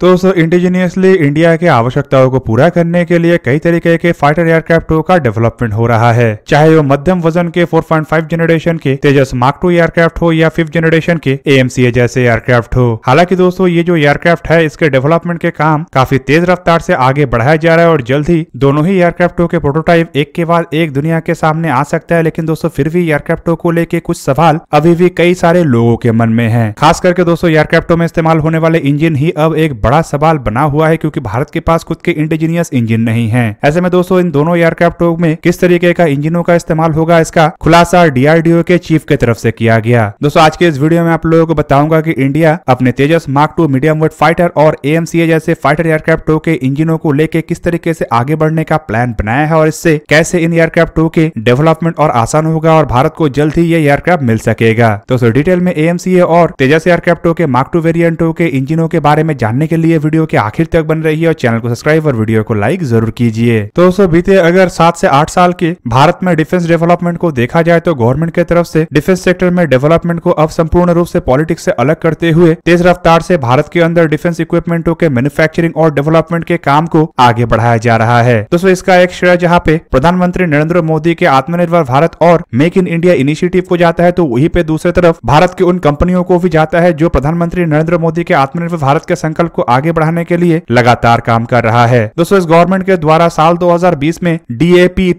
दोस्तों indigenously India के आवश्यकताओं को पूरा करने के लिए कई तरीके के फाइटर एयरक्राफ्टों का डेवलपमेंट हो रहा है चाहे वो मध्यम वजन के 4.5 जनरेशन के तेजस मार्क टू एयरक्राफ्ट हो या फिफ्थ जनरेशन के एएमसीए जैसे एयरक्राफ्ट हो हालांकि दोस्तों ये जो एयरक्राफ्ट है इसके डेवलपमेंट के काम काफी तेज रफ्तार से आगे बढ़ाया जा रहा है और जल्द ही दोनों ही एयरक्राफ्टों के प्रोटोटाइप एक के बाद एक दुनिया के सामने आ सकता है लेकिन दोस्तों फिर भी एयरक्राफ्टों को लेके कुछ सवाल अभी भी कई सारे लोगों के मन में है खास करके दोस्तों एयरक्राफ्टों में इस्तेमाल होने वाले इंजिन ही अब एक बड़ा सवाल बना हुआ है क्योंकि भारत के पास खुद के इंडिजीनियस इंजन नहीं है ऐसे में दोस्तों इन दोनों एयरक्राफ्टों में किस तरीके का इंजिनों का इस्तेमाल होगा इसका खुलासा डीआरडीओ के चीफ के तरफ से किया गया दोस्तों आज के इस वीडियो में आप लोगों को बताऊंगा की इंडिया अपने Tejas mark two medium weight fighter और एएमसीए जैसे फाइटर एयरक्राफ्टों के इंजिनों को लेकर किस तरीके से आगे बढ़ने का प्लान बनाया है और इससे कैसे इन एयरक्राफ्टों के डेवलपमेंट और आसान होगा और भारत को जल्द ही ये एयरक्राफ्ट मिल सकेगा तो डिटेल में एएमसीए और तेजस एयरक्राफ्टों के मार्क टू वेरियंटो के इंजिनों के बारे में जानने के के लिए वीडियो के आखिर तक बन रही है और चैनल को सब्सक्राइब और वीडियो को लाइक जरूर कीजिए तो दोस्तों बीते अगर सात से आठ साल के भारत में डिफेंस डेवलपमेंट को देखा जाए तो गवर्नमेंट के तरफ से डिफेंस सेक्टर में डेवलपमेंट को अब संपूर्ण रूप से पॉलिटिक्स से अलग करते हुए तेज रफ्तार से भारत के अंदर डिफेंस इक्विपमेंटों के मैन्युफैक्चरिंग और डेवलपमेंट के काम को आगे बढ़ाया जा रहा है दोस्तों इसका एक श्रेय जहाँ पे प्रधानमंत्री नरेंद्र मोदी के आत्मनिर्भर भारत और मेक इन इंडिया इनिशिएटिव को जाता है तो वहीं पे दूसरी तरफ भारत की उन कंपनियों को भी जाता है जो प्रधानमंत्री नरेंद्र मोदी के आत्मनिर्भर भारत के संकल्प को आगे बढ़ाने के लिए लगातार काम कर रहा है दोस्तों इस गवर्नमेंट के द्वारा साल 2020 में डी ए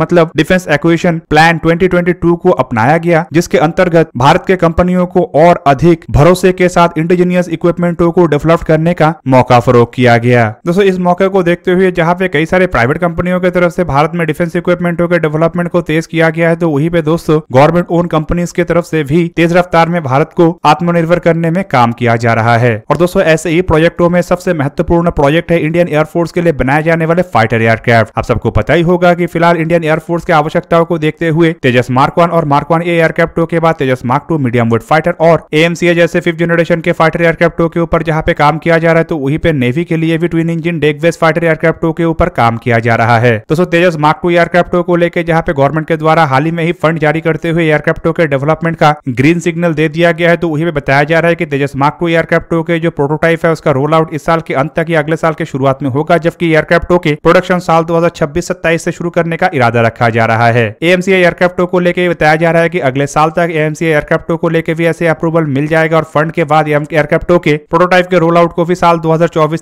मतलब डिफेंस एक्विशन प्लान 2022 को अपनाया गया जिसके अंतर्गत भारत के कंपनियों को और अधिक भरोसे के साथ इंडिजीनियस इक्विपमेंटो को डेवलप करने का मौका फरोग किया गया दोस्तों इस मौके को देखते हुए जहाँ पे कई सारे प्राइवेट कंपनियों की तरफ ऐसी भारत में डिफेंस इक्विपमेंटो के डेवलपमेंट को तेज किया गया है तो वही पे दोस्तों गवर्नमेंट ओन कंपनी की तरफ ऐसी भी तेज रफ्तार में भारत को आत्मनिर्भर करने में काम किया जा रहा है और दोस्तों ऐसे ही प्रोजेक्टों में सबसे महत्वपूर्ण प्रोजेक्ट है इंडियन एयरफोर्स के लिए बनाए जाने वाले फाइटर एयरक्राफ्ट आप सबको पता ही होगा की फिलहाल इंडियन एयरफोर्स की आवश्यकताओं को देखते हुए तेजस मार्क वन और मार्क वन ए के बाद Tejas mark two medium weight fighter और एमसीए जैसे फिफ्थ जनरेशन के फाइटर एयरक्राफ्टों के ऊपर जहाँ पे काम किया जा रहा है तो वहीं पे नेवी के लिए भी twin engine deck base fighter एयरक्राफ्टों के ऊपर काम किया जा रहा है दोस्तों तेजस मार्क टू एयरक्राफ्टों को लेकर जहाँ पे गवर्नमेंट के द्वारा हाल ही में ही फंड जारी करते हुए एयरक्राफ्टों के डेवलपमेंट का ग्रीन सिग्नल दे दिया गया है तो वही पे बताया जा रहा है की तेजस मार्क टू एयरक्राफ्टों के जो प्रोटोटाइप है है उसका रोल आउट इस साल के अंत तक या अगले साल के शुरुआत में होगा जबकि एयरक्राफ्टो के प्रोडक्शन साल 2026-27 से शुरू करने का इरादा रखा जा रहा है एएमसी एयरक्राफ्टों को लेकर बताया जा रहा है की अगले साल तक एएमसी एयरक्राफ्टों को लेकर भी ऐसे अप्रूवल मिल जाएगा और फंड के बाद एयरक्राफ्टो के प्रोटोटाइप के रोल आउट को भी साल दो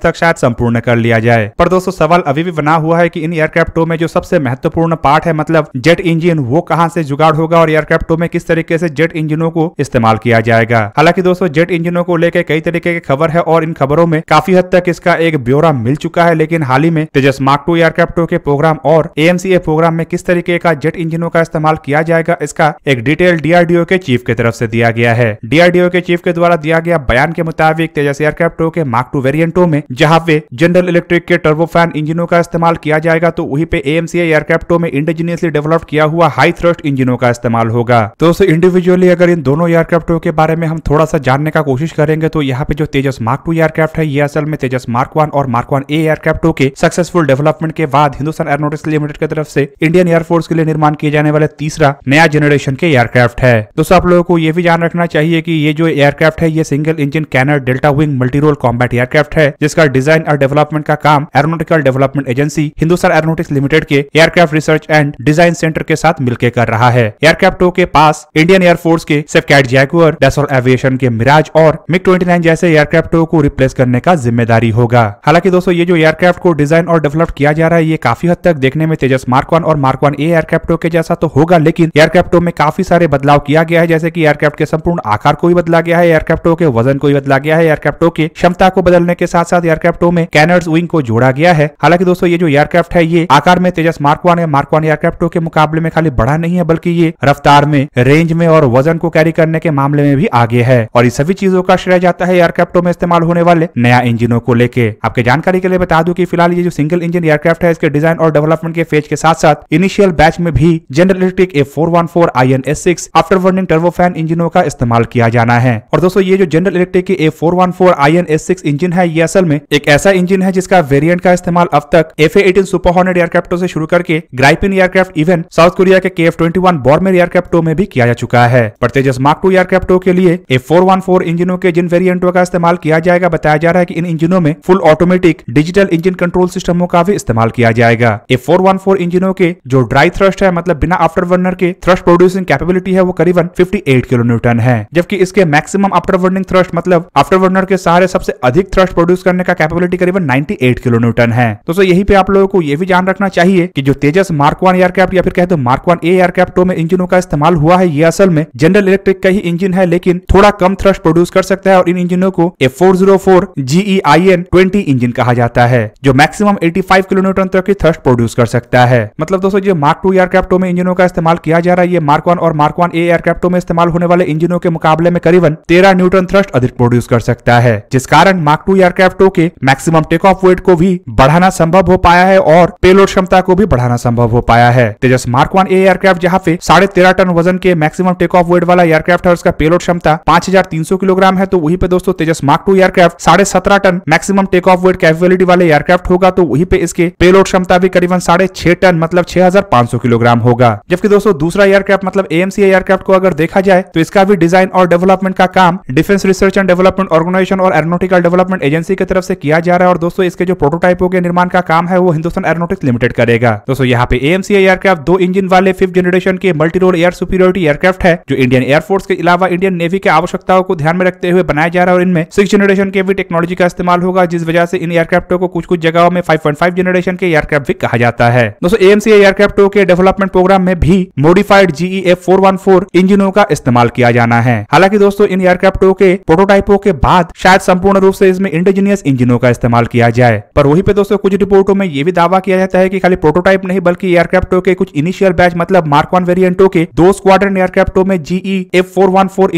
तक शायद संपूर्ण कर लिया जाए पर दोस्तों सवाल अभी भी बना हुआ है की इन एयरक्राफ्टों में जो सबसे महत्वपूर्ण पार्ट है मतलब जेट इंजिन वो कहाँ से जुगाड़ होगा और एयरक्राफ्टो में किस तरीके से जेट इंजिनों को इस्तेमाल किया जाएगा हालांकि दोस्तों जेट इंजिनों को लेकर कई तरीके की खबर है और इन खबरों में काफी हद तक इसका एक ब्यौरा मिल चुका है लेकिन हाल ही में तेजस मार्क टू एयरक्राफ्टो के प्रोग्राम और एएमसीए प्रोग्राम में किस तरीके का जेट इंजनों का इस्तेमाल किया जाएगा इसका एक डिटेल डीआरडीओ के चीफ की तरफ ऐसी दिया गया है डीआरडीओ के चीफ के द्वारा दिया गया बयान के मुताबिक तेजस एयरक्राफ्टो के मार्क टू वेरियंटो में जहाँ पे जनरल इलेक्ट्रिक के टर्बोफैन इंजनों का इस्तेमाल किया जाएगा तो वही पे एएमसीए एयरक्राफ्टो में इंडिजीनियसली डेवलप किया हुआ हाई थ्रस्ट इंजनों का इस्तेमाल होगा तो इंडिविजुअली अगर इन दोनों एयरक्राफ्टों के बारे में हम थोड़ा सा जानने का कोशिश करेंगे तो यहाँ पे जो तेजस मार्क टू एयरक्राफ्ट है ये असल में तेजस मार्क वन और mark one A aircraft two के सक्सेसफुल डेवलपमेंट के बाद हिंदुस्तान एयरनोटिक्स लिमिटेड की तरफ से इंडियन एयरफोर्स के लिए निर्माण किए जाने वाले तीसरा नया जनरेशन के एयरक्राफ्ट है दोस्तों आप लोगों को ये भी ध्यान रखना चाहिए की ये जो एयरक्राफ्ट है ये single engine canard delta wing multirole combat aircraft है जिसका डिजाइन और डेवलपमेंट का काम aeronautical development agency Hindustan aeronautics limited के aircraft research and design centre के साथ मिलकर कर रहा है एयरक्राफ्ट के पास इंडियन एयरफोर्स के सेफकैट जैकुअर डेसोल एविएशन के मिराज और मिग ट्वेंटी जैसे एयरक्राफ्टों को रिप्लेस करने का जिम्मेदारी होगा हालांकि दोस्तों ये जो एयरक्राफ्ट को डिजाइन और डेवलप किया जा रहा है ये काफी हद तक देखने में तेजस मार्क वन और मार्क वन ए के जैसा तो होगा लेकिन एयरक्राफ्टों में काफी सारे बदलाव किया गया है जैसे की एयरक्राफ्ट के संपूर्ण आकार को भी बदला गया है एयरक्राफ्टों के वजन को भी बदला गया है एयरक्राफ्टो की क्षमता को बदलने के साथ साथ एयरक्राफ्टो में कैनर्स विंग को जोड़ा गया है हालांकि दोस्तों ये जो एयरक्राफ्ट है ये आकार में तेजस मार्क वन या मार्क वन एयरक्राफ्टों के मुकाबले में खाली बड़ा नहीं है बल्कि ये रफ्तार में रेंज में और वजन को कैरी करने के मामले में भी आगे है और ये सभी चीजों का श्रेय जाता है एयरक्राफ्टों में इस्तेमाल होने होने वाले नया इंजिनों को लेकर आपके जानकारी के लिए बता दूं कि फिलहाल ये जो सिंगल इंजन एयरक्राफ्ट है इसके डिजाइन और डेवलपमेंट के फेज के साथ साथ इनिशियल बैच में भी General Electric A four one four I N S six afterburning turbofan इंजिनों का इस्तेमाल किया जाना है और दोस्तों ये जो जनरल इलेक्ट्रिक की A four one four I N S six engine है ये असल में एक ऐसा इंजन है जिसका वेरियंट का इस्तेमाल अब तक एफ एटीन सुपर हॉर्नेट एयरक्राफ्टों से शुरू करके Gripen aircraft even South Korea के एफ ट्वेंटी वन बॉर्मेर एयरक्राफ्टो में भी किया जा चुका है पर तेजस मार्क टू एयरक्राफ्टो के लिए ए फोर वन फोर इंजनों के जिन वेरियंटों का इस्तेमाल किया जाएगा द्वारा बताया जा रहा है कि इन इंजनों में full automatic digital engine control सिस्टमों का भी इस्तेमाल किया जाएगा ए फोर वन फोर इंजनों के जो ड्राई थ्रस्ट है मतलब बिना आफ्टर वर्नर के थ्रस्ट प्रोड्यूसिंग कैपेबिलिटी है वो करीबन 58 किलो न्यूटन है जबकि इसके मैक्सिमम आफ्टर वर्निंग थ्रस्ट मतलब आफ्टर वर्नर के सहारे सबसे अधिक थ्रस्ट प्रोड्यूस करने का कैपेबिलिटी करीबन 98 किलो न्यूटन है तो सर यही पे आप लोगों को ये भी जान रखना चाहिए की जो तेजस मार्क वन एयरक्राफ्ट या फिर कहते मार्क वन ए एयरक्राफ्ट तो में इंजनों का इस्तेमाल हुआ है ये असल में जनरल इलेक्ट्रिक का ही इंजन है लेकिन थोड़ा कम थ्रस्ट प्रोड्यूस कर सकता है और इन इंजनों को A four zero four GE I N twenty engine कहा जाता है जो मैक्सिमम 85 किलोमीटर तक की थर्स्ट प्रोड्यूस कर सकता है मतलब दोस्तों ये मार्क टू एयरक्राफ्टों में इंजनों का इस्तेमाल किया जा रहा है ये मार्क वन और मार्क वन ए एयरक्राफ्टों में इस्तेमाल होने वाले इंजनों के मुकाबले में करीबन तेरह न्यूट्रन थ्रस्ट अधिक प्रोड्यूस कर सकता है जिस कारण मार्क टू एयरक्राफ्टों के मैक्सिमम टेक ऑफ वेट को भी बढ़ाना संभव हो पाया है और पेलोड क्षमता को भी बढ़ाना संभव हो पाया है Tejas mark one A aircraft जहाँ पे साढ़े तेरह टन वजन के मैक्सिमम टेक ऑफ वेट वाला एयरक्राफ्ट है उसका पेलोड क्षमता पांच हजार तीन सौ किलोग्राम है तो वही पे दोस्तों Tejas mark two aircraft aircraft साढ़े सत्रह ton maximum take off weight capability वाले एयरक्राफ्ट होगा तो वहीं पे इसके पेलोड क्षमता भी करीबन साढ़े छह टन मतलब छह हजार पांच सौ किलोग्राम होगा जबकि दोस्तों दूसरा एयरक्राफ्ट मतलब एएमसी एयरक्राफ्ट को अगर देखा जाए तो इसका भी डिजाइन और डेवलपमेंट का काम defence research and development organisation और एरोनोटिकल डेवलपमेंट एजेंसी की तरफ से किया जा रहा है और दोस्तों इसके जो प्रोटोटाइपों के निर्माण का काम है वो हिंदुस्तान एरोनोटिक्स लिमिटेड करेगा दोस्तों यहाँ पे एएमसी एयरक्राफ्ट दो इंजन वाले फिफ्थ जनरेशन के मल्टी एयर सुपीरियोरिटी एयरक्राफ्ट है जो इंडियन एयरफोर्स के अलावा इंडियन नेवी की आवश्यकताओं को ध्यान में रखते हुए बनाया जा रहा है और इनमें सिक्स जनरेशन के केवी टेक्नोलॉजी का इस्तेमाल होगा जिस वजह से इन एयरक्राफ्टों को कुछ कुछ जगहों में 5.5 जनरेशन के एयरक्राफ्ट भी कहा जाता है दोस्तों एएमसी एयरक्राफ्टों के डेवलपमेंट प्रोग्राम में भी मोडिफाइड जीई एफ फोर इंजनों का इस्तेमाल किया जाना है हालांकि दोस्तों इन एयरक्राफ्टों के प्रोटोटाइपो के बाद शायद संपूर्ण रूप से इसमें इंडिजीनियस इंजनों का इस्तेमाल किया जाए पर वही पे दोस्तों कुछ रिपोर्टों में ये भी दावा किया जाता है की खाली प्रोटोटाइप नहीं बल्कि एयरक्राफ्टों के कुछ इनिशियल बैच मतलब मार्क वन वेरियंटो के दो स्क्वाड्रन एयरक्राफ्टों में जीई एफ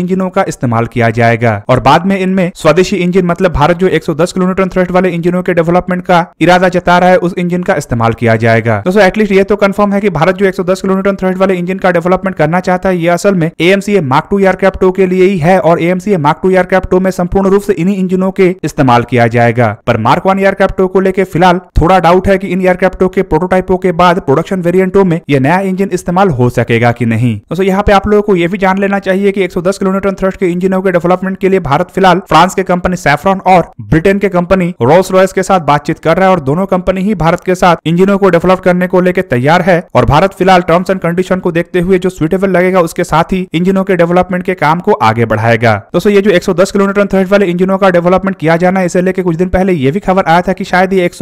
इंजनों का इस्तेमाल किया जाएगा और बाद में इनमें स्वदेशी इंजन मतलब भारत जो 110 किलोमीटर थ्रस्ट वाले इंजनों के डेवलपमेंट का इरादा जता रहा है उस इंजन का इस्तेमाल किया जाएगा दोस्तों एटलीस्ट ये तो कंफर्म है की भारत जो 110 किलोमीटर थ्रस्ट वाले इंजन का डेवलपमेंट करना चाहता है ये असल में एएमसीए मार्क टू एयरक्राफ्ट के लिए ही है और एमसीए मार्क टू एयरक्राफ्ट में संपूर्ण रूप से इन्हीं इंजनों के इस्तेमाल किया जाएगा पर मार्क वन एयरक्राफ्टो को लेकर फिलहाल थोड़ा डाउट है की इन एयरक्राफ्टो के प्रोटोटाइपो के बाद प्रोडक्शन वेरियंटो में यह नया इंजन इस्तेमाल हो सकेगा की नहीं दोस्तों यहाँ पे आप लोगों को यह भी जान लेना चाहिए की 110 किलोमीटर थ्रस्ट के इंजनों के डेवलपमेंट के लिए भारत फिलहाल फ्रांस के कंपनी सैफ सैफ्रॉन और ब्रिटेन के कंपनी रोल्स रॉयस के साथ बातचीत कर रहा है और दोनों कंपनी ही भारत के साथ इंजिनों को डेवलप करने को लेकर तैयार है और भारत फिलहाल टर्म्स एंड कंडीशन को देखते हुए जो सुटेबल लगेगा उसके साथ ही इंजिनों के डेवलपमेंट के काम को आगे बढ़ाएगा दोस्तों ये जो एक किलोमीटर थ्रस्ट वाले इंजिनों का डेवलपमेंट किया जाना इसे लेकर कुछ दिन पहले ये भी खबर आया था की शायद ये एक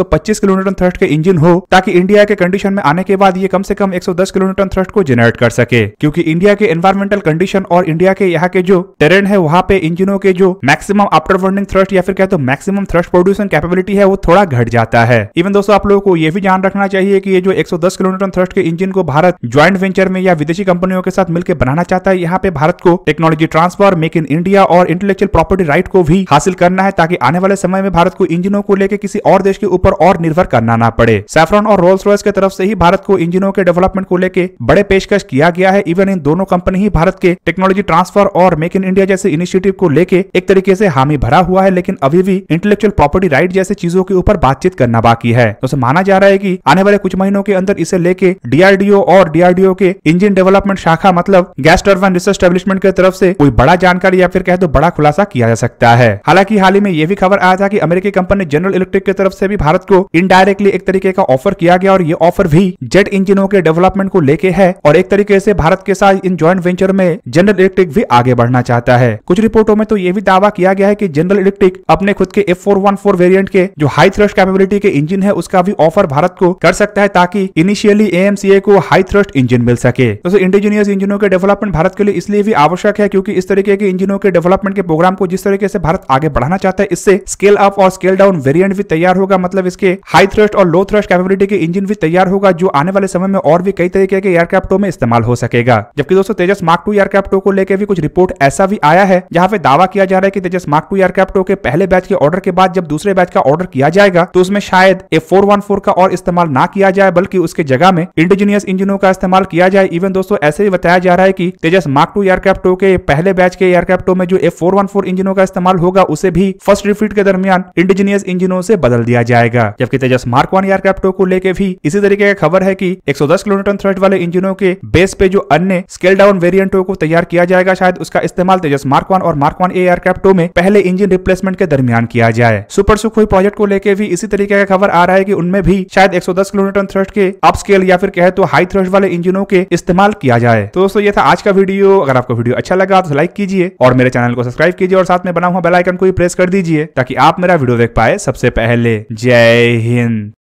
किलोमीटर थर्ट के इंजिन हो ताकि इंडिया के कंडीशन में आने के बाद ये कम से कम 110 किलोमीटर थ्रस्ट को जनरेट कर सके क्योंकि इंडिया के एनवायरमेंटल कंडीशन और इंडिया के यहाँ के जो टेरेन है वहाँ पे इंजिनों के जो मैक्सिमम आफ्टर वर्निंग थ्रस्ट या फिर कहते हो मैक्सिमम थ्रस्ट प्रोड्यूसिंग कैपेबिलिटी है वो थोड़ा घट जाता है इवन दोस्तों आप लोगों को यह भी ध्यान रखना चाहिए कि ये जो 110 किलोमीटर थ्रस्ट के इंजन को भारत ज्वाइंट वेंचर में या विदेशी कंपनियों के साथ मिलकर बनाना चाहता है यहाँ पे भारत को टेक्नोलॉजी ट्रांसफर मेक इन इंडिया और इंटेलेक्चुअल प्रॉपर्टी राइट को भी हासिल करना है ताकि आने वाले समय में भारत को इंजनों को लेकर किसी और देश के ऊपर और निर्भर करना ना पड़े सैफ्रॉन और रोल्स रॉयस की तरफ से ही भारत को इंजनों के डेवलपमेंट को लेकर बड़े पेशकश किया गया है इवन इन दोनों कंपनी ही भारत के टेक्नोलॉजी ट्रांसफर और मेक इन इंडिया जैसे इनिशिएटिव को लेकर एक तरीके से हामी भरा हुआ है है लेकिन अभी भी इंटेलेक्चुअल प्रॉपर्टी राइट जैसे चीजों के ऊपर बातचीत करना बाकी है तो माना जा रहा है की आने वाले कुछ महीनों के अंदर इसे लेके डीआरडीओ और डीआरडीओ के इंजन डेवलपमेंट शाखा मतलब गैस टर्बाइन रिसर्च स्टेब्लिशमेंट की तरफ से कोई बड़ा जानकारी या फिर कहे तो बड़ा खुलासा किया जा सकता है हालांकि हाल ही में यह भी खबर आया था की अमेरिकी कंपनी जनरल इलेक्ट्रिक की तरफ से भी भारत को इनडायरेक्टली एक तरीके का ऑफर किया गया और ये ऑफर भी जेट इंजिनों के डेवलपमेंट को लेके है और एक तरीके से भारत के साथ इन ज्वाइंट वेंचर में जनरल इलेक्ट्रिक भी आगे बढ़ना चाहता है कुछ रिपोर्टों में तो ये भी दावा किया गया है की जनरल इलेक्ट्रिक इलेक्ट्रिक अपने खुद के F four one four variant के जो हाई थ्रस्ट कैपेबिलिटी के इंजन है उसका भी ऑफर भारत को कर सकता है ताकि इनिशियली ए को हाई थ्रस्ट इंजन मिल सके तो इंडिजीनियस इंजनों के डेवलपमेंट भारत के लिए इसलिए भी आवश्यक है क्योंकि इस तरीके के इंजनों के डेवलपमेंट के प्रोग्राम को जिस तरीके से भारत आगे बढ़ाना चाहता है इससे स्केल अप और स्केल डाउन वेरियंट भी तैयार होगा मतलब इसके हाई थ्रस्ट और लो थ्रस्ट कैपेबिलिटी के इंजन भी तैयार होगा जो आने वाले समय में और भी कई तरीके के एयरक्राफ्टों में इस्तेमाल हो सकेगा जबकि दोस्तों तेजस मार्क टू एयरक्राफ्टों को लेकर भी कुछ रिपोर्ट ऐसा भी आया है जहाँ पे दावा किया जा रहा है की तेजस मार्क टू एयरक्राफ्टों के पहले बैच के ऑर्डर के बाद जब दूसरे बैच का ऑर्डर किया जाएगा तो उसमें शायद ए का और इस्तेमाल ना किया जाए बल्कि उसके जगह में इंडिजीनियस इंजनों का इस्तेमाल किया जाए इवन दोस्तों ऐसे ही बताया जा रहा है की तेजस मार्क टू एयरक्राफ्टो के पहले बैच के एयरक्राफ्टो में जो ए इंजनों का इस्तेमाल होगा उसे भी फर्स्ट रिफ्यूट के दरमियान इंडिजीनियस इंजनों से बदल दिया जाएगा जबकि तेजस मार्क वन एयरक्राफ्टो को लेकर भी इसी तरीके का खबर है की 110 किलोमीटर थ्रेट वाले इंजनों के बेस पे जो अन्य स्केल डाउन वेरियंटो को तैयार किया जाएगा शायद उसका इस्तेमाल तेजस मार्क वन और मार्क वन एयरक्राफ्टो में पहले इंजन रिप्लेस इन्वेस्टमेंट के दरमियान किया जाए सुपर सुखोई प्रोजेक्ट को लेकर भी इसी तरीके का खबर आ रहा है की उनमें भी शायद एक किलोमीटर थ्रस्ट के अप स्केल या फिर कहे तो हाई थ्रस्ट वाले इंजनों के इस्तेमाल किया जाए तो दोस्तों ये था आज का वीडियो अगर आपको वीडियो अच्छा लगा तो लाइक कीजिए और मेरे चैनल को सब्सक्राइब कीजिए और साथ में बना हुआ बेलाइकन को भी प्रेस कर दीजिए ताकि आप मेरा वीडियो देख पाए सबसे पहले जय हिंद